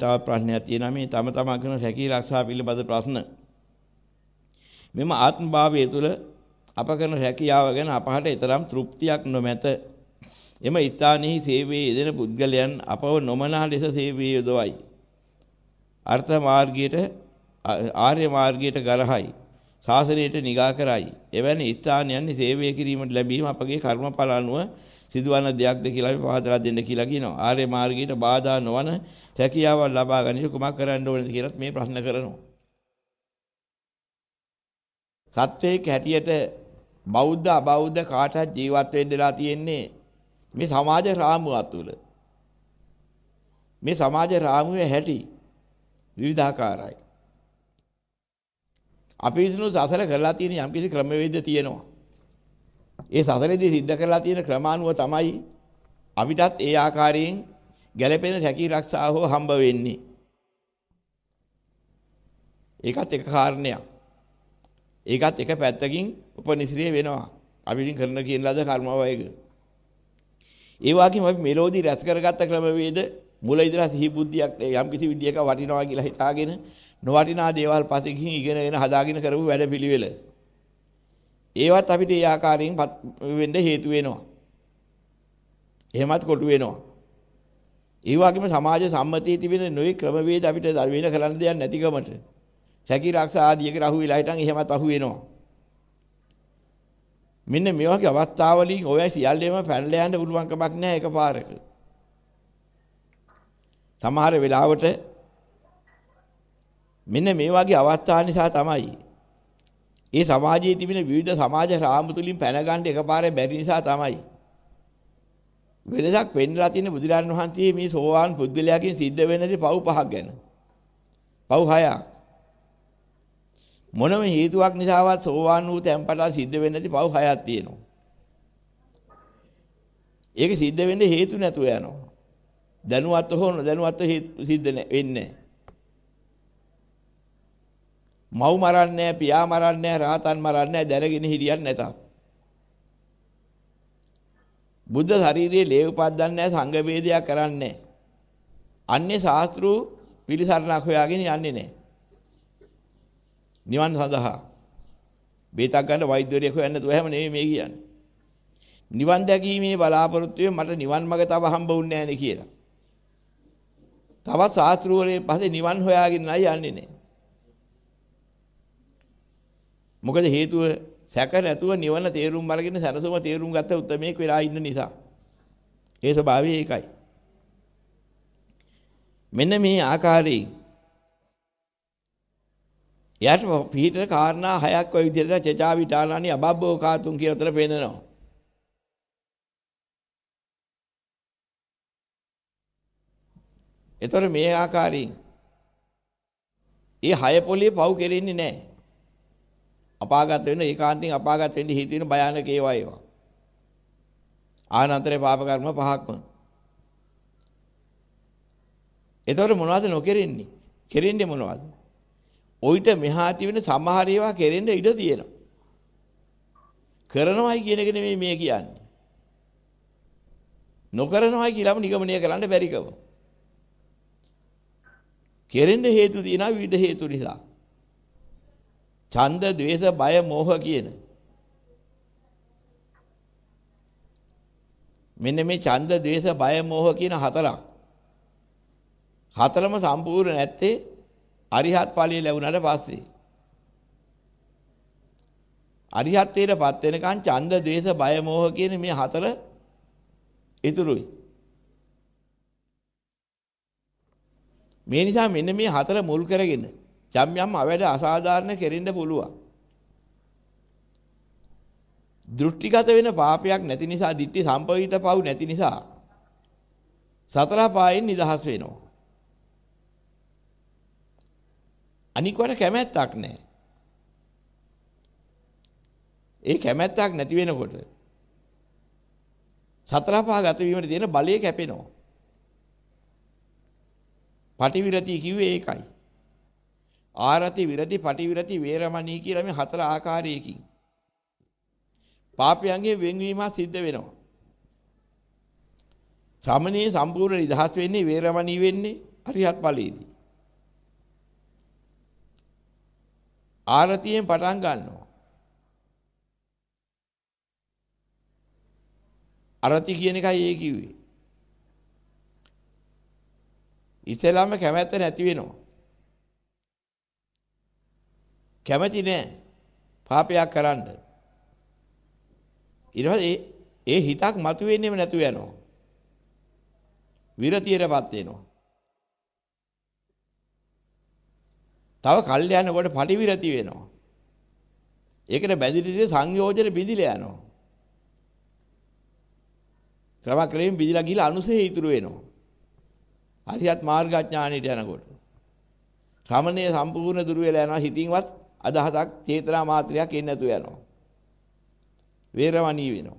තවත් ප්‍රශ්නයක් තියෙනවා මේ තම තමා කරන සැකී ආරක්ෂා පිළිබඳ ප්‍රශ්න. මෙම ආත්මභාවය තුළ අප කරන රැකියාව ගැන අපහට ඊතරම් තෘප්තියක් නොමැත. එම ස්ථානයේ සේවයේ යෙදෙන පුද්ගලයන් අපව නොමනා ලෙස සේවයේ යොදවයි. අර්ථ මාර්ගයට ආර්ය මාර්ගයට ගරහයි. ශාසනයට නිගා කරයි. එවැනි ස්ථානයන් සේවය කිරීමට ලැබීම අපගේ කර්මඵල අනුව සිදුවන දෙයක්ද කියලා අපි පහදලා දෙන්න කියලා කියනවා. ආර්ය මාර්ගයට බාධා නොවන හැකියාවක් ලබා ගැනීම කුමක් කරන්න ඕනද කියලත් මේ ප්‍රශ්න කරනවා. සත්වයක හැටියට බෞද්ධ අබෞද්ධ කාටත් ජීවත් වෙන්නලා තියෙන්නේ මේ සමාජ රාමුව තුළ. මේ සමාජ රාමුවේ හැටි විවිධාකාරයි. අපි විසිනු සසර කරලා තියෙන යම්කිසි ක්‍රමවේද තියෙනවා. ඒ සසරේදී සිද්ධ කරලා තියෙන ක්‍රමානුව තමයි අපිටත් ඒ ආකාරයෙන් ගැළපෙන රැකී ආරක්ෂාව හෝ හම්බ වෙන්නේ. ඒකත් එක කාරණයක්. ඒකත් එක පැත්තකින් උපනිශ්‍රිය වෙනවා. අපි ඉතින් කරන කියන ලද කර්ම වයග. ඒ වගේම අපි මෙලෝදී රැස් කරගත්ත ක්‍රමවේද මුල ඉඳලා සිහි බුද්ධියක් යම් කිසි විදියක වටිනවා කියලා හිතාගෙන නොවටිනා දේවල් පස්සේ ගිහින් ඉගෙනගෙන හදාගෙන කරපු වැඩ පිළිවෙල. ඒවත් අපිට ඒ ආකාරයෙන් වෙන්න හේතු වෙනවා. එහෙමත් කොටු වෙනවා. ඒ වගේම සමාජ සම්මතයේ තිබෙන නොයේ ක්‍රමවේද අපිට දර්වින කරන්න දෙයක් නැතිකමට. සැකී ආරක්ෂා ආදියකට අහු වෙලා හිටන් එහෙමත් අහු වෙනවා. මෙන්න මේ වගේ අවස්ථාවලින් ඔය සියල්ලේම පැනලා යන්න පුළුවන් කමක් නැහැ එකපාරක. සමහර වෙලාවට මෙන්න මේ වගේ අවස්ථා නිසා තමයි ඒ සමාජයේ තිබෙන විවිධ සමාජ රාමු තුලින් පැනගන්න එකපාරේ බැරි නිසා තමයි වෙනසක් වෙන්නලා තියෙන බුදුරන් වහන්සේ මේ සෝවාන් පුද්ගලයාගෙන් සිද්ධ වෙන්නේ පව් පහක් ගැන. පව් හයක්. මොනම හේතුවක් නිසාවත් සෝවාන් වූ තැන්පලා සිද්ධ වෙන්නේ පව් හයක් තියෙනවා. ඒක සිද්ධ වෙන්නේ හේතු නැතුව යනවා. දැනුවත් හෝ නොදැනුවත් සිද්ධ වෙන්නේ මව් මරන්නේ පියා මරන්නේ රාතන් මරන්නේ දැනගෙන හිටියන් නැතත් බුද්ධ ශාරීරියේ ලේ උපද්දන්නේ සංඝ වේදයක් කරන්නේ අන්නේ ශාස්ත්‍රු පිළිසරණක් හොයාගෙන යන්නේ නැහැ නිවන් සඳහා බේතක් ගන්න වෛද්‍යවරයෙක් හොයන්න නැතුව හැම නෙමෙයි මේ කියන්නේ නිවන් දැකීමේ බලාපොරොත්තුවේ මට නිවන් මඟ තව හම්බ වුන්නේ නැහැ කියලා තවත් ශාස්ත්‍රූවරේ පස්සේ නිවන් හොයාගෙන නයි යන්නේ නැහැ මොකද හේතුව සැක නැතුව නිවන තේරුම් අරගෙන සරසම තේරුම් ගත්ත උත්මේක වෙලා ඉන්න නිසා. ඒ ස්වභාවය ඒකයි. මෙන්න මේ ආකාරයෙන් එයාට පිළිතර කාරණා හයක් ওই විදිහට චචා විඨානානි අබබ්බෝ කාතුන් කියලා උතර පෙන්නනවා. ඒතර මේ ආකාරයෙන් ඒ හය පොළේ පව් කෙරෙන්නේ නැහැ. අපාගත වෙන ඒකාන්තයෙන් අපාගත වෙන්න හේතු වෙන භයානක ඒවා ඒවා. ආනන්තරේ පාප කර්ම පහක්ම. එතකොට මොනවද නොකෙරෙන්නේ? කෙරෙන්නේ මොනවද? ඔయిత මෙහා තිබෙන සමහර ඒවා කෙරෙන්න ඉඩ තියෙනවා. කරනවයි කියන එක නෙමෙයි මේ කියන්නේ. නොකරනවයි කියලාම නිගමනය කරන්න බැරිකම. කෙරෙන්න හේතු තියෙනවා විවිධ හේතු නිසා. ඡන්ද, ద్వේස, බය, මෝහ කියන මෙන්න මේ ඡන්ද, ద్వේස, බය, මෝහ කියන හතරක්. හතරම සම්පූර්ණ නැත්තේ අරිහත් ඵලයේ ලැබුණාට පස්සේ. අරිහත්ත්වයටපත් වෙනකන් ඡන්ද, ద్వේස, බය, මෝහ කියන මේ හතර ඉතුරුයි. මේ නිසා මෙන්න මේ හතර මුල් කරගෙන යම් යම් අවැඩ අසාධාරණ කෙරෙන්න පුළුවන්. දෘෂ්ටිගත වෙන පාපයක් නැති නිසා ditthi සම්පවිත පව් නැති නිසා සතර පායෙන් නිදහස් වෙනවා. අනිකවට කැමැත්තක් නැහැ. ඒ කැමැත්තක් නැති වෙනකොට සතර පහ ගත වීමට තියෙන බලය කැපෙනවා. පටිවිරති කිව්වේ ඒකයි. ආරති විරති පටිවිරති වේරමණී කියලා මේ හතර ආකාරයකින් පාපයන්ගේ වෙන්වීම සිද්ධ වෙනවා. ශ්‍රමණේ සම්පූර්ණ නිදහස් වෙන්නේ වේරමණී වෙන්නේ අරිහත් ඵලයේදී. ආරතියෙන් පටන් ගන්නවා. අරති කියන එකයි ඒ කිව්වේ. ඉතලම කැමැත්ත නැති වෙනවා. කැමැති නෑ පාපයක් කරන්න. ඊට ඒ හිතක් මතුවෙන්නේම නැතුව යනවා. විරතියටපත් වෙනවා. තව කල් යනකොට පටිවිරති වෙනවා. ඒකට බැඳිලා සංයෝජන බිඳිලා යනවා. ක්‍රමක්‍රමයෙන් බිඳිලා ගිහිලා අනුසය ඉතුරු වෙනවා. හරියත් මාර්ගඥානෙට යනකොට. ශ්‍රමණේ සම්පූර්ණ දුර වෙලා යනවා හිතින්වත් අදහසක් චේතනා මාත්‍රයක් එන්නේ නැතුව යනවා. වේරවණී වෙනවා.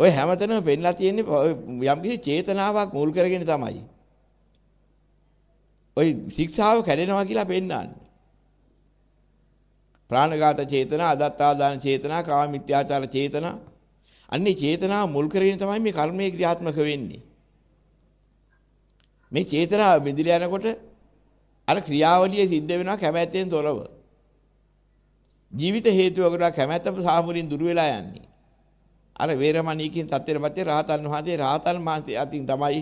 ඔය හැමතැනම පෙන්ලා තියෙන්නේ යම්කිසි චේතනාවක් මුල් කරගෙන තමයි. ඔය ශික්ෂාව කැඩෙනවා කියලා පෙන්වන්නේ. ප්‍රාණඝාත චේතනා, අදත්තාදාන චේතනා, කාමමිත්‍යාචාර චේතනා. අන්නේ චේතනා මුල් කරගෙන තමයි මේ කර්මයේ ක්‍රියාත්මක වෙන්නේ. මේ චේතනාව බෙදිලා යනකොට අර ක්‍රියාවලිය සිද්ධ වෙනවා කැමැත්තෙන් තොරව. ජීවිත හේතුව කරා කැමැත්ත සාමුලින් දුර වෙලා යන්නේ. අර වේරමණී කියන තත්ත්වෙපත්තේ රහතන් වහන්සේ රහතන් වහන්සේ අතින් තමයි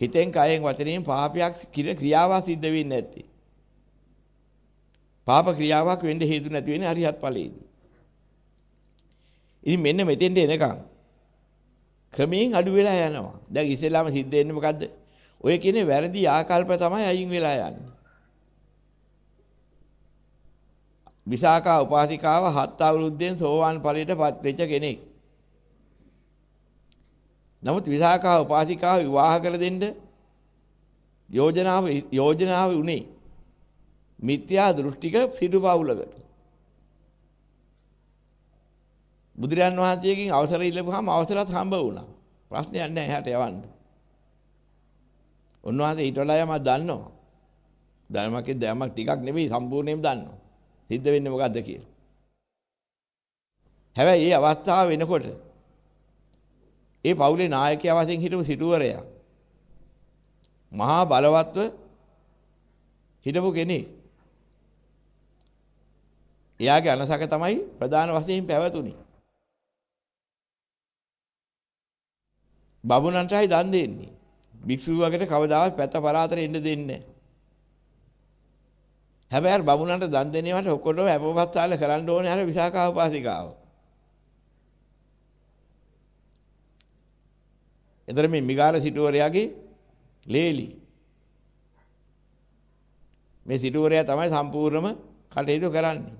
හිතෙන් කයෙන් වචනයෙන් පාපයක් කිර ක්‍රියාවක් සිද්ධ වෙන්නේ නැත්තේ. පාප ක්‍රියාවක් වෙන්න හේතු නැති වෙන්නේ අරිහත් ඵලයේදී. ඉතින් මෙන්න මෙතෙන්ට එනකම් ක්‍රමයෙන් අඩු වෙලා යනවා. දැන් ඉස්සෙල්ලාම සිද්ධ වෙන්නේ මොකද්ද? ඔය කියන්නේ වැරදි ආකල්ප තමයි අයින් වෙලා යන්නේ. විසාකා උපාසිකාව හත් අවුරුද්දෙන් සෝවාන් ඵලයට පත් වෙච්ච කෙනෙක්. නමුත් විසාකා උපාසිකාව විවාහ කර දෙන්න යෝජනාව යෝජනාව උනේ මිත්‍යා දෘෂ්ටික සිටු බවුලකට. බුදුරන් වහන්සේගෙන් අවසර ඉල්ලපුවාම අවසරත් හම්බ වුණා. ප්‍රශ්නයක් නැහැ එහාට යවන්න. උන්වහන්සේ ඊට වඩා යමක් දන්නවා. ධර්මකේ දැමක් ටිකක් නෙවෙයි සම්පූර්ණයෙන්ම දන්නවා. සිද්ධ වෙන්නේ මොකද්ද කියලා. හැබැයි මේ අවස්ථාව වෙනකොට ඒ පවුලේ නායකයා වශයෙන් හිටපු සිටුවරයා මහා බලවත්ව හිටපු කෙනෙක්. එයාගේ අනසක තමයි ප්‍රධාන වශයෙන් පැවතුනේ. බබුණන්ටයි දන් දෙන්නේ. භික්ෂුවකට කවදාවත් පැත පරාතර එන්න දෙන්නේ නැහැ. හැබැයි අර බමුණන්ට දන් දෙනේවට ඔක්කොටම අපවත්තාල කරන්න ඕනේ අර විසාකා උපාසිකාව. එතන මේ මිගාල සිටුවරයාගේ ලේලි. මේ සිටුවරයා තමයි සම්පූර්ණම කටයුතු කරන්නේ.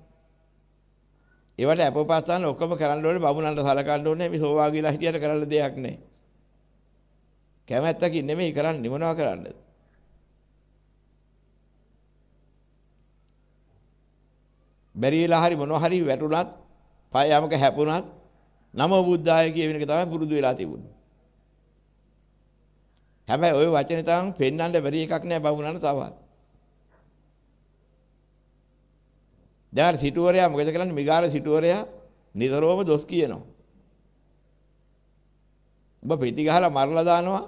ඒවට අපවත්තාල ඔක්කොම කරන්න ඕනේ බමුණන්ට සලකන්න ඕනේ මේ සෝවාගීලා හිටියට කරන්න දෙයක් නැහැ. කැමැත්තකින් නෙමෙයි කරන්නේ මොනවා කරන්නද? බැරි වෙලා හරි මොනවා හරි වැටුණත් පය යමක හැපුණත් නම බුද්ධාය කියවෙන එක තමයි පුරුදු වෙලා තිබුණේ. හැබැයි ওই වචනේ තරම් පෙන්වන්න බැරි එකක් නෑ බබුණාන තවත්. දැන් සිටුවරයා මොකද කරන්නේ? මිගාර සිටුවරයා නිතරම දොස් කියනවා. ඔබ පිටි ගහලා මරලා දානවා.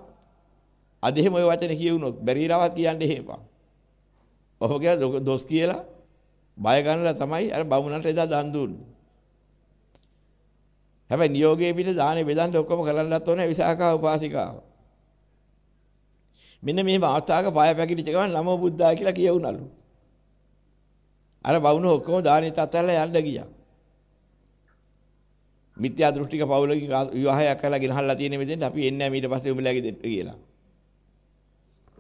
අද එහෙම ওই වචනේ කියවුනොත් බැරි රවත් කියන්න එහෙපා. ඔහු කියලා දොස් කියලා බය ගන්නලා තමයි අර බමුණන්ට එදා දන් දුන්නේ. හැබැයි නියෝගයේ පිට දානේ බෙදන්න ඔක්කොම කරන්නත් ඕනේ විසාකා උපාසිකාව. මෙන්න මේ වාතාවක පය පැකිලිච්ච ගමන් නමෝ බුද්ධාය කියලා කියවුනලු. අර බවුන ඔක්කොම දානේ තතලා යන්න ගියා. මිත්‍යා දෘෂ්ටික පවුලකින් විවාහයක් කරලා ගෙනහල්ලා තියෙන මෙතෙන්ට අපි එන්නේ නැහැ ඊට පස්සේ උඹලගේ දෙන්න කියලා.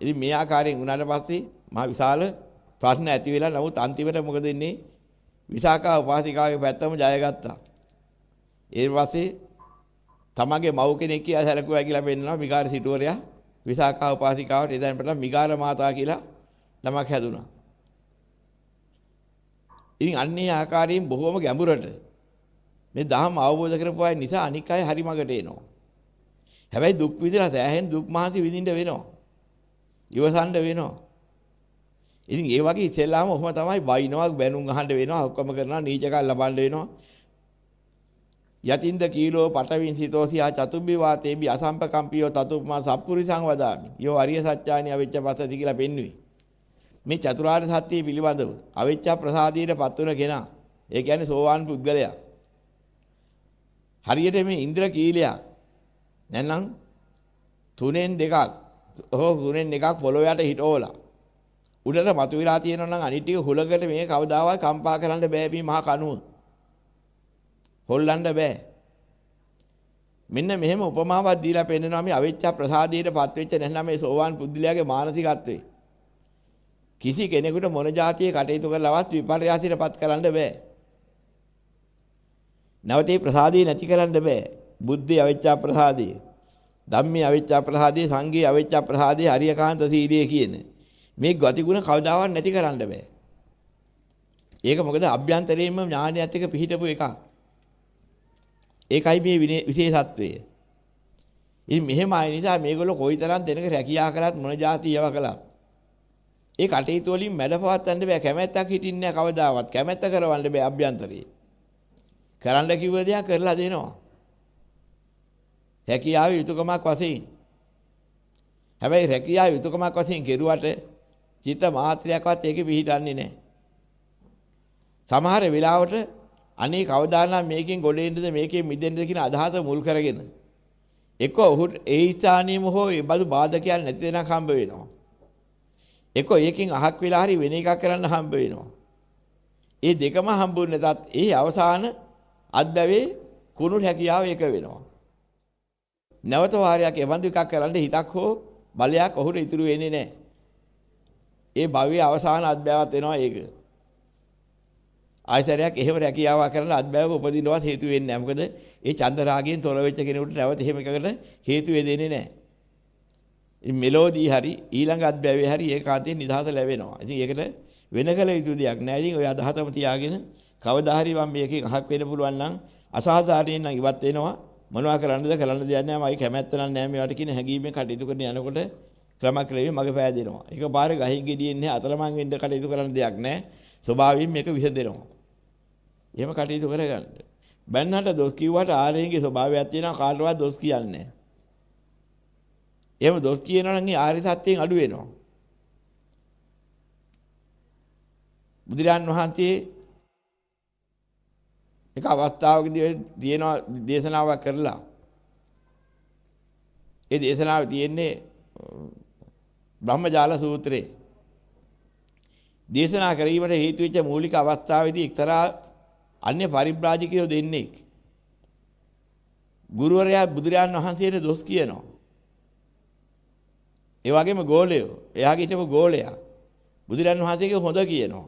ඉතින් මේ ආකාරයෙන් උනාට පස්සේ මහ විශාල ප්‍රශ්න ඇති වෙලා නමුත් අන්තිමට මොකද වෙන්නේ? විසාකා උපාසිකාගේ පැත්තම ජයගත්තා. ඒ පස්සේ තමගේ මව් කෙනෙක් කියලා සැලකුවා කියලා පෙන්නනවා මිගාර සිටුවරයා විසාකා උපාසිකාවට ඉදන් පටන් මිගාර මාතා කියලා නමක් හැදුනා. ඉතින් අන්නේ ආකාරයෙන් බොහෝම ගැඹුරට මේ ධර්ම අවබෝධ කරපු අය නිසා අනික් අය හරි මගට එනවා. හැබැයි දුක් විඳලා සෑහෙන දුක් මහන්සි විඳින්න වෙනවා. ඉවසන්න වෙනවා. ඉතින් ඒ වගේ ඉතින්ලාම ඔහොම තමයි වයින්නවා, බැනුම් අහන්න වෙනවා, ඔක්කොම කරනවා, නීචකම් ලබන්න වෙනවා. යතින්ද කීලෝ පටවින් සිතෝසියා චතුබ්බි වාතේබි අසම්පකම්පියෝ තතුප්මා සප්පුරිසං වදාමි. යෝ අරිය සත්‍යානි අවිච්ඡ පසති කියලා පෙන්වුවේ. මේ චතුරාර්ය සත්‍යය පිළිබඳව අවිච්ඡ ප්‍රසාදීටපත් වුණ කෙනා. ඒ කියන්නේ සෝවාන් පුද්ගලයා. හරියට මේ ඉන්ද්‍ර කීලයක් නැත්නම් තුනෙන් දෙකක් ඔහො තුනෙන් එකක් පොළොවට හිටෝලා උඩට මතුවලා තියෙනවා නම් අනිත් ටික හුලඟට මේ කවදාවත් කම්පා කරන්න බෑ මේ මහා කණුව. හොල්ලන්න බෑ. මෙන්න මෙහෙම උපමාවක් දීලා පෙන්නනවා මේ අවිච්ඡා ප්‍රසාදයටපත් වෙච්ච නැත්නම් මේ සෝවාන් පුද්දලයාගේ මානසිකත්වේ. කිසි කෙනෙකුට මොන જાතියේ කටයුතු කරලවත් විපර්යාසයටපත් කරන්න බෑ. නැවතී ප්‍රසාදේ නැති කරන්න බෑ. බුද්ධි අවිච්ඡා ප්‍රසාදේ. ධම්මේ අවිච්ඡා ප්‍රසාදේ, සංඝේ අවිච්ඡා ප්‍රසාදේ, අරියකාන්ත සීලයේ කියන්නේ. මේ ගතිගුණ කවදාවත් නැති කරන්න බෑ. ඒක මොකද අභ්‍යන්තරයෙන්ම ඥානයත් එක්ක පිහිටපු එකක්. ඒකයි මේ විශේෂත්වය. ඉතින් මෙහෙම ආය නිසා මේගොල්ලෝ කොයිතරම් දෙනක රැකියා කරත් මොන જાතියව කළත් ඒ කටයුතු වලින් මැඩපවත්තන්න බෑ කැමැත්තක් හිටින්නේ නැහැ කවදාවත්. කැමැත්ත කරවන්න බෑ අභ්‍යන්තරේ. කරන්න කිව්ව දේක් කරලා දෙනවා. රැකියාවේ යුතුයකමක් වශයෙන් හැබැයි රැකියාව යුතුයකමක් වශයෙන් කෙරුවට චිත මාත්‍රයක්වත් ඒකේ පිහිටන්නේ නැහැ. සමහර වෙලාවට අනේ කවදානම් මේකෙන් ගොඩේන්නද මේකෙන් මිදෙන්නද කියන අදහස මුල් කරගෙන එක ඔහු ඒ ස්ථානියම හෝ ඒ බඳු බාධකයන් නැති දෙනක් හම්බ වෙනවා. එක ඒකෙන් අහක් වෙලා හරි වෙන එකක් කරන්න හම්බ වෙනවා. ඒ දෙකම හම්බුනේ නැතත් ඒ අවසාන අත්බැවේ කුණු හැකියාව එක වෙනවා. නැවත වාරයක් එවන් දෙකක් කරන්න හිතක් හෝ බලයක් ඔහුට ඉතුරු වෙන්නේ නැහැ. ඒ භවයේ අවසාන අත්බෑවත් වෙනවා ඒක. ආයතරයක් එහෙම රැකියාවක් කරලා අත්බෑවක උපදිනවත් හේතු වෙන්නේ නැහැ. මොකද ඒ චන්ද රාගයෙන් තොර වෙච්ච කෙනෙකුට නැවත එහෙම එකකට හේතු වෙදෙන්නේ නැහැ. ඉතින් මෙලෝඩි හරි ඊළඟ අත්බෑවේ හරි ඒකාන්තයෙන් නිදහස ලැබෙනවා. ඉතින් ඒකට වෙන කල යුතු දෙයක් නැහැ. ඉතින් ඔය අදහසම තියාගෙන කවදා හරි මම මේකෙන් අහක් වෙන්න පුළුවන් නම් අසාධාරණයෙන් නම් ඉවත් වෙනවා. මොනවා කරන්නද කරන්න දෙයක් නැහැ. මගේ කැමැත්ත නම් නැහැ මේවට කියන හැඟීමෙන් කටයුතු කරන යනකොට ක්‍රමක්‍රමයෙන් මග පෑදෙනවා. ඒක පාර ගහින් ගෙඩියෙන්නේ අතරමං වෙන්න කටයුතු කරන්න දෙයක් නැහැ. ස්වභාවයෙන් මේක විසදෙනවා. එහෙම කටයුතු කරගන්න. බැන්නට දොස් කිව්වට ආර්යගේ ස්වභාවයක් තියෙනවා කාටවත් දොස් කියන්නේ නැහැ. එහෙම දොස් කියනවා නම් ඒ ආර්ය සත්‍යයෙන් අඩු වෙනවා. බුදුරන් වහන්සේ එක අවස්ථාවකදී තියෙනවා දේශනාවක් කරලා ඒ දේශනාව තියෙන්නේ බ්‍රහ්මජාල සූත්‍රයේ දේශනා කිරීමට හේතු වෙච්ච මූලික අවස්ථාවේදී එක්තරා අන්‍ය පරිබ්‍රාජිකයෝ දෙන්නේ ගුරුවරයා බුදුරයන් වහන්සේට දොස් කියනවා. ඒ වගේම ගෝලයෝ, එයාගේ හිටපු ගෝලයා බුදුරයන් වහන්සේගේ හොඳ කියනවා.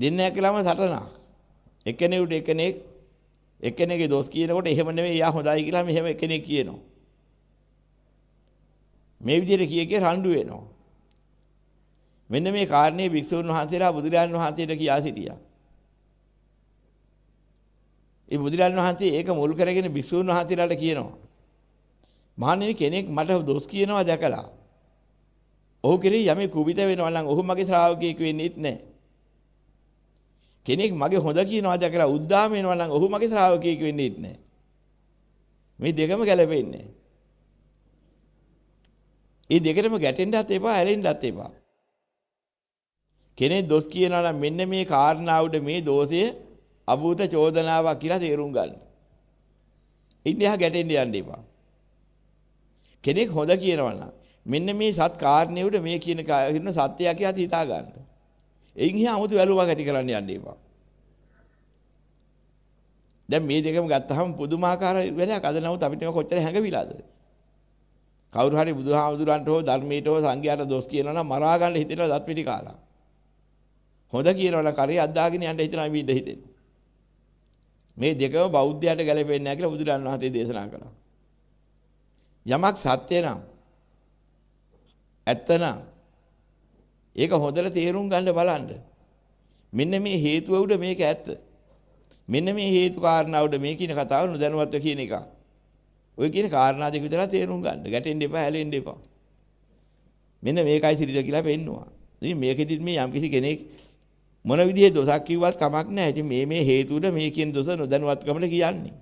දෙන්නේ එකලම සටනක්. එක්කෙනෙකුට එක්කෙනෙක් එක්කෙනෙක්ගේ දොස් කියනකොට එහෙම නෙමෙයි එයා හොඳයි කියලා මෙහෙම එක්කෙනෙක් කියනවා. මේ විදිහට කීකේ රණ්ඩු වෙනවා. මෙන්න මේ කාරණේ භික්ෂුන් වහන්සේලා බුදුරජාණන් වහන්සේට කියා සිටියා. ඒ බුදුරජාණන් වහන්සේ ඒක මුල් කරගෙන භික්ෂුන් වහන්සේලාට කියනවා. මහණෙනි කෙනෙක් මට දොස් කියනවා දැකලා. ඔහු කෙරෙහි යමෙක් කුවිත වෙනවා නම් ඔහු මගේ ශ්‍රාවකයෙක් වෙන්නේත් නැහැ. කෙනෙක් මගේ හොඳ කියනවා දැකලා උද්දාම වෙනවා නම් ඔහු මගේ ශ්‍රාවකයෙක් වෙන්නේත් නැහැ. මේ දෙකම ගැලපෙන්නේ නැහැ. ඒ දෙකටම ගැටෙන්නත් එපා, ඇලෙන්නත් එපා. කෙනෙක් දොස් කියනවා නම් මෙන්න මේ කාරණාව මේ දෝෂය අභූත චෝදනාවක් කියලා තේරුම් ගන්න. ඉන්දියා ගැටෙන්න යන්න එපා. කෙනෙක් හොඳ කියනවා නම් මෙන්න මේ සත් කාරණේ උඩ මේ කියන කියන සත්‍යය කියලා හිතා ගන්න. එයින් එහා 아무තු වැළුමක් ඇති කරන්න යන්න එපා. දැන් මේ දෙකම ගත්තාම පුදුමාකාර වෙලක් අද නමුත් අපිට මේක කොච්චර හැඟවිලාද? කවුරු හරි බුදුහාමුදුරන්ට හෝ ධර්මයට හෝ සංඝයාට දොස් කියනවා නම් මරා ගන්න හිතෙනවා දත් පිටි කාලා. හොඳ කියනවල කරේ අද්දාගෙන යන්න හිතනවා විඳ හිතෙන. මේ දෙකම බෞද්ධයාට ගැලපෙන්නේ නැහැ කියලා බුදුරන් වහන්සේ දේශනා කළා. යමක් සත්‍ය නම් ඇත්ත නම් ඒක හොඳට තේරුම් ගන්න බලන්න. මෙන්න මේ හේතුව උඩ මේක ඇත්ත. මෙන්න මේ හේතු කාරණා උඩ මේ කියන කතාව නොදැනුවත්ව කියන එකක්. ඔය කියන කාරණා දෙක විතරක් තේරුම් ගන්න. ගැටෙන්න එපා, හැලෙන්න එපා. මෙන්න මේකයි සිරිත කියලා පෙන්නවා. ඉතින් මේකෙදිත් මේ යම්කිසි කෙනෙක් මොන විදිහේ දොසක් කිව්වත් කමක් නැහැ. ඉතින් මේ මේ හේතුවද මේ කියන දොස නොදැනුවත්කමට කියන්නේ.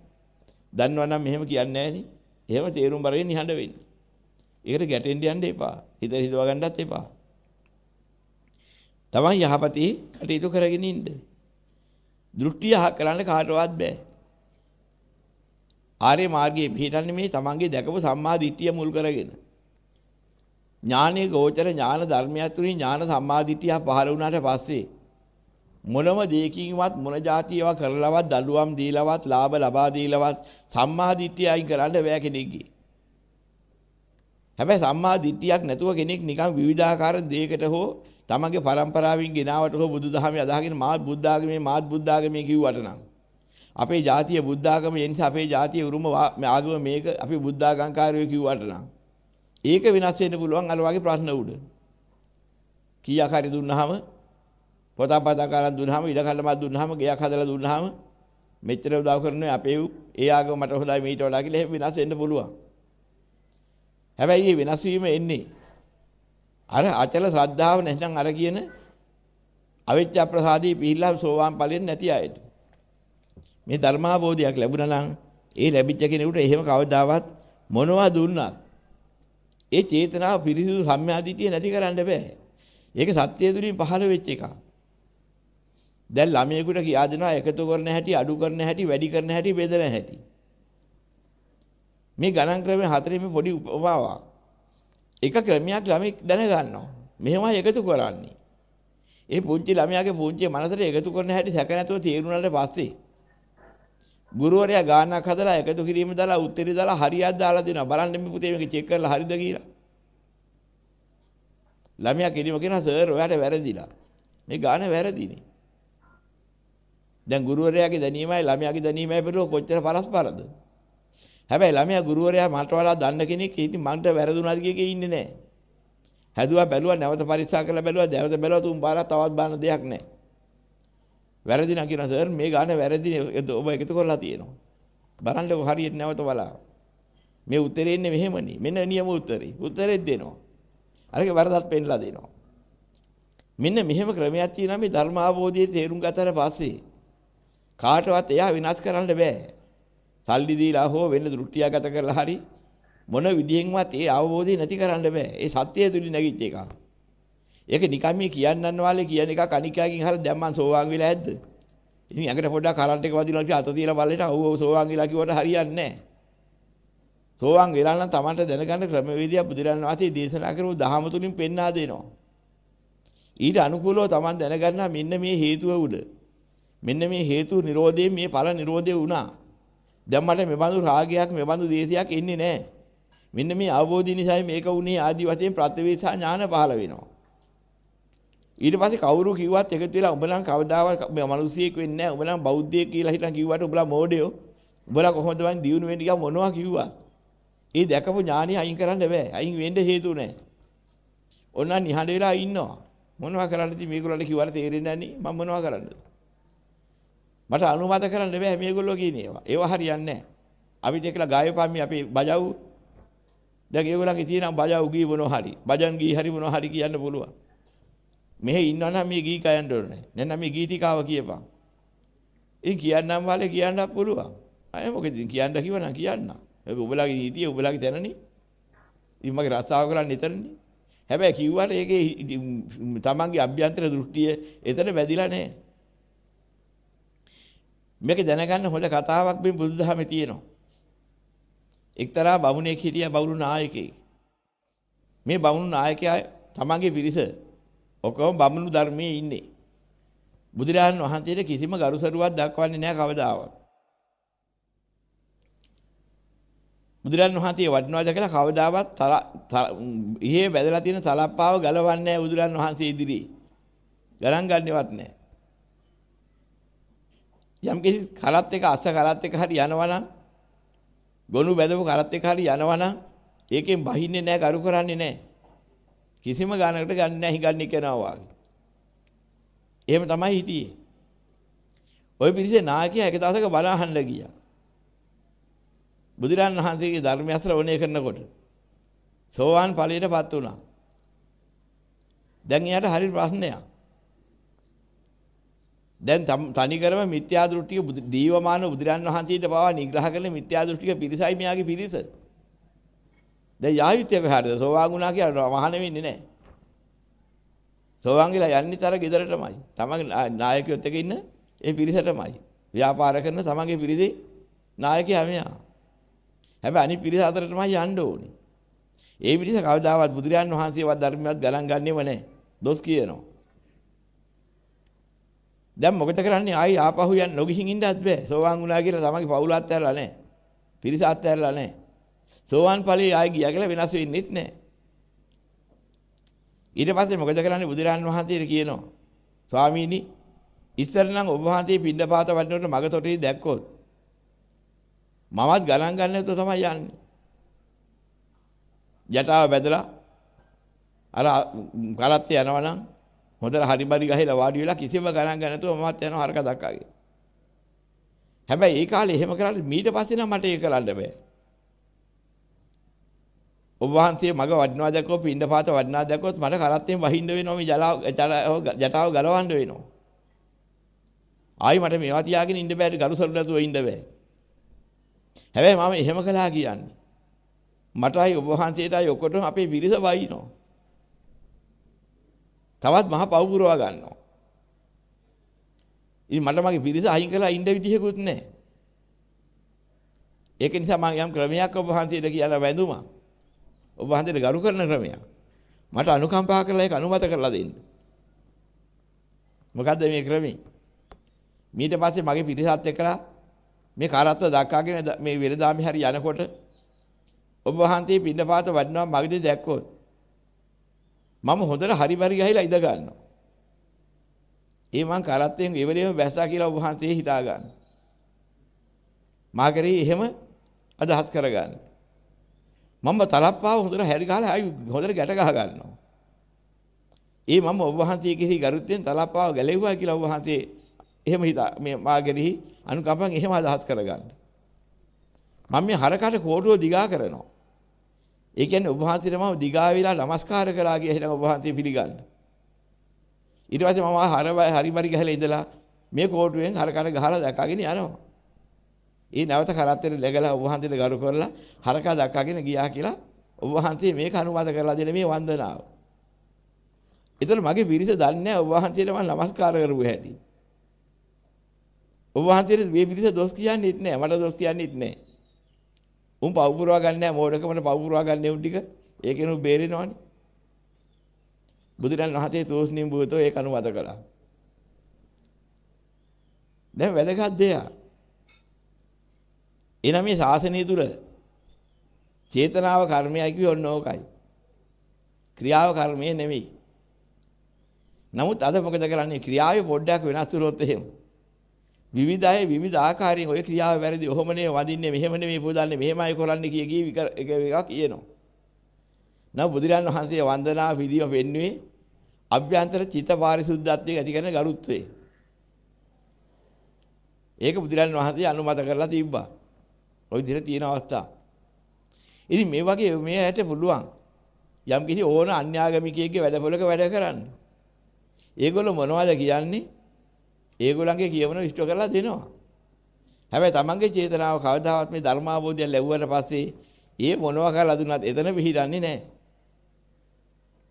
දන්නවා නම් මෙහෙම කියන්නේ නැහැ එහෙම තේරුම් බරෙන් නිහඬ වෙන්න. ඒකට ගැටෙන්න යන්න එපා. හිත හිතව ගන්නත් එපා. තමන් යහපතේ කටයුතු කරගෙන ඉන්න. දෘෂ්ටි යහ කරන්න කාටවත් බෑ. ආර්ය මාර්ගයේ පිහිටන්නේ මේ තමන්ගේ දැකපු සම්මා දිට්ඨිය මුල් කරගෙන. ඥානයේ ගෝචර ඥාන ධර්මයක් තුලින් ඥාන සම්මා දිට්ඨිය පහළ වුණාට පස්සේ මොනම දෙයකින්වත් මොන જાතියව කරලවත් දඬුවම් දීලවත් ලාභ ලබා දීලවත් සම්මා දිට්ඨිය අයින් කරන්න බෑ කෙනෙක්ගේ. හැබැයි සම්මා දිට්ඨියක් නැතුව කෙනෙක් නිකන් විවිධාකාර දෙයකට හෝ තමගේ પરම්පරාවෙන් ගෙනාවට හෝ බුදුදහමේ අදාහගෙන මාත් බුද්ධාගමේ මාත් බුද්ධාගමේ කිව්වට නම් අපේ ජාතිය බුද්ධාගම ඒ නිසා අපේ ජාතිය උරුම ආගම මේක අපි බුද්ධාගම්කාරයෝ කිව්වට නම් ඒක වෙනස් වෙන්න පුළුවන් අර වගේ ප්‍රශ්න උඩ. කීයක් හරි දුන්නාම පොතක් පතක් අරන් දුන්නාම ඉඩ කඩමක් දුන්නාම ගෙයක් හදලා දුන්නාම මෙච්චර උදව් කරන්නේ අපේ ඒ ආගම මට හොඳයි මීට වඩා කියලා එහෙම වෙනස් වෙන්න පුළුවන්. හැබැයි මේ වෙනස් වීම එන්නේ අර අචල ශ්‍රද්ධාව නැත්නම් අර කියන අවිච්ඡ ප්‍රසාදී පිහිලා සෝවාන් ඵලෙන් නැති අයට. මේ ධර්මාබෝධයක් ලැබුණා නම් ඒ ලැබිච්ච කෙනෙකුට එහෙම කවදාවත් මොනවා දුන්නත් ඒ චේතනාව පිරිසිදු සම්මාදිටිය නැති කරන්න බෑ. ඒක සත්‍යය තුලින් පහළ වෙච්ච එකක්. දැන් ළමයෙකුට කියා දෙනවා එකතු කරන හැටි, අඩු කරන හැටි, වැඩි කරන හැටි, බෙදන හැටි. මේ ගණන් ක්‍රමයේ හතරේ මේ පොඩි උපමාවක්. එක ක්‍රමයක් ළමෙක් දැනගන්නවා. මෙහෙමයි එකතු කරන්නේ. ඒ පුංචි ළමයාගේ පුංචි මනසට එකතු කරන හැටි සැක නැතුව තේරුණාට පස්සේ ගුරුවරයා ගානක් හදලා එකතු කිරීම දාලා උත්තරي දාලා හරියක් දාලා දෙනවා. බලන්න මේ පුතේ මේක චෙක් කරලා හරිද කියලා. ළමයා කිරීම කියනවා සර් ඔයාට වැරදිලා. මේ ගාන වැරදිනේ. දැන් ගුරුවරයාගේ දැනීමයි ළමයාගේ දැනීමයි බැලුවොත් කොච්චර පරස්පරද? හැබැයි ළමයා ගුරුවරයා මට වඩා දන්න කෙනෙක් ඉතින් මන්ට වැරදුනාද කියකේ ඉන්නේ නැහැ. හැදුවා බැලුවා නැවත පරීක්ෂා කරලා බැලුවා නැවත බැලුවා තුන් පාරක් තවත් බලන දෙයක් නැහැ. වැරදිනා කියන සර් මේ ගාන වැරදි ඔබ එකතු කරලා තියෙනවා. බලන්නකො හරියට නැවත බලන්න. මේ උත්තරේ ඉන්නේ මෙහෙමනේ. මෙන්න නියම උත්තරේ. උත්තරෙත් දෙනවා. අරක වැරදක් පෙන්ලා දෙනවා. මෙන්න මෙහෙම ක්‍රමයක් තියෙනවා මේ ධර්ම අවබෝධයේ තේරුම් ගතට පස්සේ කාටවත් එයා විනාශ කරන්න බෑ. සල්ලි දීලා හෝ වෙන දෘෂ්ටියගත කරලා හරි මොන විදිහෙන්වත් ඒ අවබෝධය නැති කරන්න බෑ. ඒ සත්‍යය තුලින් නැගිච්ච එකක්. ඒක නිකන් මේ කියන්නන් වාලේ කියන එක කණිකාගෙන් අහලා දැන් මං සෝවාන් වෙලා ඇද්ද? ඉතින් ඇඟට පොඩ්ඩක් කරන්ට් එක වදිනවා කියලා අත තියලා බලලට අව් ඔව් සෝවාන් වෙලා කිව්වට හරියන්නේ නැහැ. සෝවාන් වෙලා නම් Tamanට දැනගන්න ක්‍රමවේදයක් බුදුරන් වහන්සේ දේශනා කරපු දහම තුලින් පෙන්වා දෙනවා. ඊට අනුකූලව Taman දැනගන්නා මෙන්න මේ හේතුව උඩ. මෙන්න මේ හේතු නිරෝධයෙන් මේ ඵල නිරෝධය වුණා. දැන් මට මෙබඳු රාගයක් මෙබඳු දේශයක් එන්නේ නැහැ. මෙන්න මේ අවබෝධය නිසා මේක වුණේ ආදි වශයෙන් ප්‍රත්‍යවේක්ෂා ඥාන පහළ වෙනවා. ඊට පස්සේ කවුරු කිව්වත් එකතු වෙලා උඹලන් කවදාවත් මේ මිනිසියෙක් වෙන්නේ නැහැ උඹලන් බෞද්ධයෙක් කියලා හිතන් කිව්වට උඹලා මෝඩයෝ උඹලා කොහොමද වන් දියුණු වෙන්නේ කියලා මොනවා කිව්වා ඒ දැකපු ඥානය අයින් කරන්න බෑ අයින් වෙන්න හේතු නැහැ ඔන්න නිහඬ වෙලා ඉන්නවා මොනවා කරන්නද මේගොල්ලන්ට කිව්වට තේරෙන්නේ නැණි මම මොනවා කරන්නද මට අනුමත කරන්න බෑ මේගොල්ලෝ කියන ඒවා ඒවා හරියන්නේ නැහැ අපි දෙකලා ගායපම්මි අපි බජව් දැන් ඒගොල්ලන්ගේ තියෙන බජව් ගී මොනවා හරි බජන් ගී හරි මොනවා හරි කියන්න පුළුවන් මෙහෙ ඉන්නවා නම් මේ ගී කයන්න ඕනේ. නැත්නම් මේ ගීතිකාව කියපන්. ඉතින් කියන්නම් වාලේ කියන්නත් පුළුවන්. අය මොකද ඉතින් කියන්න කිව්වනම් කියන්න. හැබැයි ඔබලාගේ නීතිය ඔබලාගේ තැනනේ. ඉතින් මගේ රස්සාව කරන්නේ එතනනේ. හැබැයි කිව්වට ඒකේ තමන්ගේ අභ්‍යන්තර දෘෂ්ටිය එතන වැදිලා නැහැ. මේක දැනගන්න හොඳ කතාවක් මේ බුදුදහමේ තියෙනවා. එක්තරා බමුණෙක් හිටියා බවුරු නායකයෙක්. මේ බවුරු නායකයා තමන්ගේ පිරිස ඔක්කොම බමුණු ධර්මයේ ඉන්නේ. බුදුරජාන් වහන්සේට කිසිම ගරුසරුවක් දක්වන්නේ නැහැ කවදාවත්. බුදුරජාන් වහන්සේ වඩිනවාද කියලා කවදාවත් ඉහේ වැදලා තියෙන තලප්පාව ගලවන්නේ නැහැ බුදුරජාන් වහන්සේ ඉදිරියේ. ගණන් ගන්නවත් නැහැ. යම් කිසි කරත් එක අස කරත් එක හරි යනවනම් ගොනු බැදපු කරත් එක හරි යනවනම් ඒකෙන් බහින්නේ නැහැ ගරු කරන්නේ නැහැ. කිසිම ගානකට ගන්න නැහැ හිඟන්නේ කෙනා එහෙම තමයි හිටියේ. ওই පිරිසේ නායකයා එක දවසක බණ අහන්න ගියා. බුදුරන් වහන්සේගේ ධර්මය ශ්‍රවණය කරනකොට සෝවාන් ඵලයටපත් වුණා. දැන් එයාට හරි ප්‍රශ්නයක්. දැන් තනි කරම මිත්‍යා දෘෂ්ටිය දීවමාන බුදුරන් වහන්සේට පවා නිග්‍රහ කරන මිත්‍යා දෘෂ්ටික පිරිසයි මෙයාගේ පිරිස. දැන් යායුත්තේ කොහටද? සෝවාන් වුණා කියලා මහාන වෙන්නේ නැහැ. සෝවාන් කියලා යන්නේ තර ගෙදරටමයි. තමගේ නායකයොත් එක ඉන්න ඒ පිරිසටමයි. ව්‍යාපාර කරන තමගේ පිරිසේ නායකයා මෙයා. හැබැයි අනිත් පිරිස අතරටමයි යන්න ඕනේ. ඒ පිරිස කවදාවත් බුදුරජාන් වහන්සේවත් ධර්මයක් ගණන් ගන්නෙම නැහැ. දොස් කියනවා. දැන් මොකද කරන්නේ ආයි ආපහු යන්න නොගිහින් ඉන්නත් බෑ සෝවාන් වුණා කියලා තමගේ පවුල අත්හැරලා නැහැ පිරිස අත්හැරලා නැහැ සෝවාන් ඵලයේ ආයි ගියා කියලා වෙනස් වෙන්නේත් නැහැ. ඊට පස්සේ මොකද කරන්නේ බුදුරන් වහන්සේට කියනවා. ස්වාමීනි ඉස්සර නම් ඔබ වහන්සේ පින්නපාත වඩනකොට මග තොටේ දැක්කොත් මමත් ගණන් ගන්න නැතුව තමයි යන්නේ. යටාව බැදලා අර කරත්තේ යනවනම් හොඳට හරිබරි ගහලා වාඩි වෙලා කිසිම ගණන් ගන්න නැතුව මමත් යනවා හරක දක්වාගේ. හැබැයි ඒ කාලේ එහෙම කරලා ඊට පස්සේ නම් මට ඒක කරන්න බෑ. ඔබ වහන්සේ මග වඩිනවා දැක්කොත් පින්ඩපාත වඩිනවා දැක්කොත් මට කරත්තෙන් වහින්න වෙනවා මේ ජලාව ජටාව ගලවන්න වෙනවා. ආයි මට මේවා තියාගෙන ඉන්න බෑ ගරුසරු නැතුව ඉන්න බෑ. හැබැයි මම එහෙම කළා කියන්නේ. මටයි ඔබ වහන්සේටයි ඔක්කොටම අපේ විරිස වහිනවා. තවත් මහ පව් පුරවා ගන්නවා. ඉතින් මට මගේ පිරිස අයින් කළා ඉන්න විදිහකුත් නැහැ. ඒක නිසා මම යම් ක්‍රමයක් ඔබ වහන්සේට කියලා වැඳුමක්. ඔබ වහන්සේට ගරු කරන ක්‍රමයක්. මට අනුකම්පා කරලා ඒක අනුමත කරලා දෙන්න. මොකද්ද මේ ක්‍රමී? ඊට පස්සේ මගේ පිරිසත් එක්කලා මේ කාරත්ත දක්වාගෙන මේ වෙලදාමි හරි යනකොට ඔබ වහන්සේ පින්නපාත වඩිනවා මගදී දැක්කොත් මම හොඳට හරි බරි ගහලා ඉඳ ගන්නවා. ඒ මං කරත්තෙන් ඉවරේම බැසා කියලා ඔබ වහන්සේ හිතා ගන්න. මා කරේ එහෙම අදහස් කරගන්න. මම තලප්පාව හොඳට හැරි ගහලා ආයි හොඳට ගැට ගහ ගන්නවා. ඒ මම ඔබ වහන්සේ කෙරෙහි ගරුත්වයෙන් තලප්පාව ගැලෙව්වා කියලා ඔබ වහන්සේ එහෙම හිතා මේ මා කෙරෙහි අනුකම්පන් එහෙම අදහස් කරගන්න. මම මේ හරකට කෝටුව දිගා කරනවා. ඒ කියන්නේ ඔබ වහන්සේට මම දිගා වෙලා নমස්කාර කරා කියලා හිතන ඔබ වහන්සේ පිළිගන්න. ඊට පස්සේ මම හරවයි හරි පරි ගහලා ඉඳලා මේ කෝටුවෙන් හරකට ගහලා දැකගෙන යනවා. ඒ නැවත කරත්තෙන් läගලා ඔබ වහන්සේට ගරු කරලා හරකා දක්වාගෙන ගියා කියලා ඔබ වහන්සේ මේක අනුමත කරලා දෙන මේ වන්දනාව. ඒතර මගේ පිරිස දන්නේ නැහැ ඔබ වහන්සේට මම নমස්කාර කරුව හැටි. ඔබ වහන්සේට මේ පිරිස දොස් කියන්නේත් නැහැ මට දොස් කියන්නේත් නැහැ. උන් පව් පුරවා ගන්න නැහැ මෝඩකමට පව් පුරවා ගන්න උන් ටික ඒකෙනු බේරෙනවනේ. බුදුරන් වහන්සේ තෝස්නිම් බුතෝ ඒක අනුමත කළා. දැන් වැදගත් දෙයක්. එහෙනම් මේ ශාසනය තුල චේතනාව කර්මයයි කිව්වෙ ඔන්න ඕකයි. ක්‍රියාව කර්මය නෙමෙයි. නමුත් අද මොකද කරන්නේ ක්‍රියාවේ පොඩ්ඩක් වෙනස් වුණොත් එහෙම. විවිධය විවිධ ආකාරයෙන් ඔය ක්‍රියාව වැරදි. ඔහොමනේ වඳින්නේ මෙහෙම නෙමෙයි පූජාන්නේ මෙහෙමයි කරන්නේ කිය කී එක එකක් කියනවා. නම් බුදුරන් වහන්සේ වන්දනා පිළිම වෙන්නේ අභ්‍යන්තර චිත්ත පාරිශුද්ධත්වයේ ඇති කරන ගරුත්වය. ඒක බුදුරන් වහන්සේ අනුමත කරලා තිබ්බා. ওই විදිහට තියෙන අවස්ථා. ඉතින් මේ වගේ මේ ඇයට පුළුවන් යම් කිසි ඕන අන්‍යාගමිකයෙක්ගේ වැඩපොලක වැඩ කරන්න. ඒගොල්ලෝ මොනවද කියන්නේ? ඒගොල්ලන්ගේ කියවන ඉෂ්ට කරලා දෙනවා. හැබැයි තමන්ගේ චේතනාව කවදාවත් මේ ධර්මාභෝධය ලැබුවට පස්සේ ඒ මොනවා කරලා දුන්නත් එතන පිහිටන්නේ නැහැ.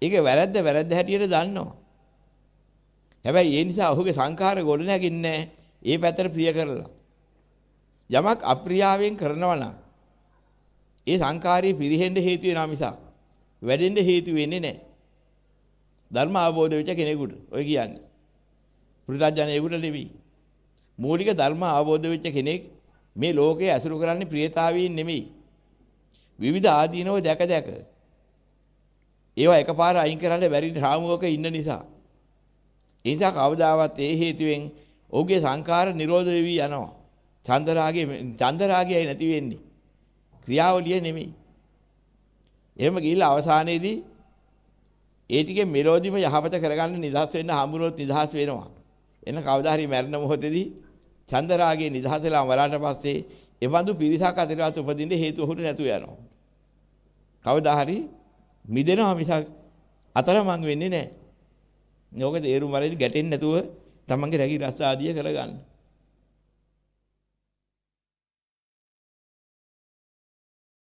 ඒක වැරද්ද වැරද්ද හැටියට දන්නවා. හැබැයි ඒ නිසා ඔහුගේ සංඛාර ගොඩ නැගින්නේ ඒ පැත්තට ප්‍රිය කරලා. යමක් අප්‍රියාවෙන් කරනවා නම් ඒ සංකාරය පිරිහෙන්න හේතු වෙනා මිසක් වැඩෙන්න හේතු වෙන්නේ නැහැ. ධර්ම අවබෝධ වෙච්ච කෙනෙකුට ඔය කියන්නේ. පෘථග්ජනයෙකුට නෙවෙයි. මූලික ධර්ම අවබෝධ වෙච්ච කෙනෙක් මේ ලෝකයේ ඇසුරු කරන්නේ ප්‍රියතාවීන් නෙමෙයි. විවිධ ආදීනව දැක දැක ඒවා එකපාර අයින් කරන්න බැරි රාමුවක ඉන්න නිසා. ඒ නිසා කවදාවත් ඒ හේතුවෙන් ඔහුගේ සංකාර නිරෝධ වෙවි යනවා. චන්දරාගය චන්දරාගයයි නැති වෙන්නේ. ක්‍රියාවලිය නෙමෙයි. එහෙම ගිහිල්ලා අවසානයේදී ඒ ටිකේ මෙලෝදිම යහපත කරගන්න නිදහස් වෙන්න හම්බුනොත් නිදහස් වෙනවා. එන කවදා හරි මැරෙන මොහොතේදී චන්දරාගයේ නිදහස් වෙලා මරාට පස්සේ එවඳු පිරිසක් අතරවත් උපදින්න හේතු හොරු නැතුව යනවා. කවදා හරි මිදෙනවා මිසක් අතරමං වෙන්නේ නැහැ. නෝක තේරුම් වලින් ගැටෙන්නේ නැතුව තමන්ගේ රැකී රස්ස ආදිය කරගන්න.